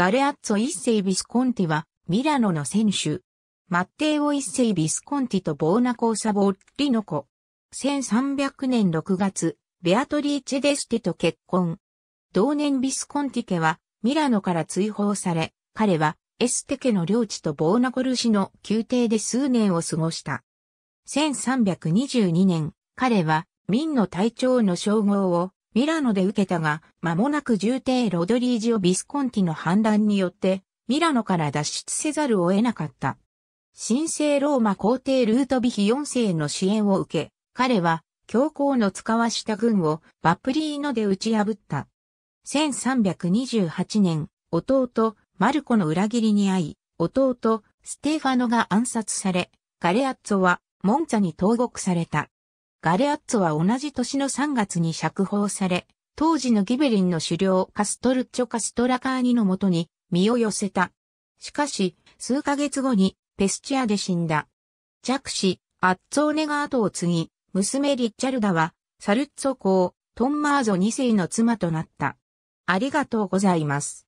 ガレアッツォ一世ビスコンティは、ミラノの選手。マッテーオ一世ビスコンティとボーナコーサボッリノコ。1300年6月、ベアトリーチェ・デスティと結婚。同年ビスコンティ家は、ミラノから追放され、彼は、エステ家の領地とボーナコルシの宮廷で数年を過ごした。1322年、彼は、民の隊長の称号をミラノで受けたが、間もなく重帝ロドリージオ・ビスコンティの反乱によって、ミラノから脱出せざるを得なかった。神聖ローマ皇帝ルートビヒ4世の支援を受け、彼は教皇の使わした軍をバプリーノで打ち破った。1328年、弟、マルコの裏切りに遭い、弟、ステファノが暗殺され、ガレアッツォはモンツァに投獄された。ガレアッツは同じ年の3月に釈放され、当時のギベリンの首領カストルッチョ・カストラカーニのもとに身を寄せた。しかし、数ヶ月後にペスチアで死んだ。弱視、アッツォーネが後を継ぎ、娘リッチャルダは、サルッツォ公、トンマーゾ2世の妻となった。ありがとうございます。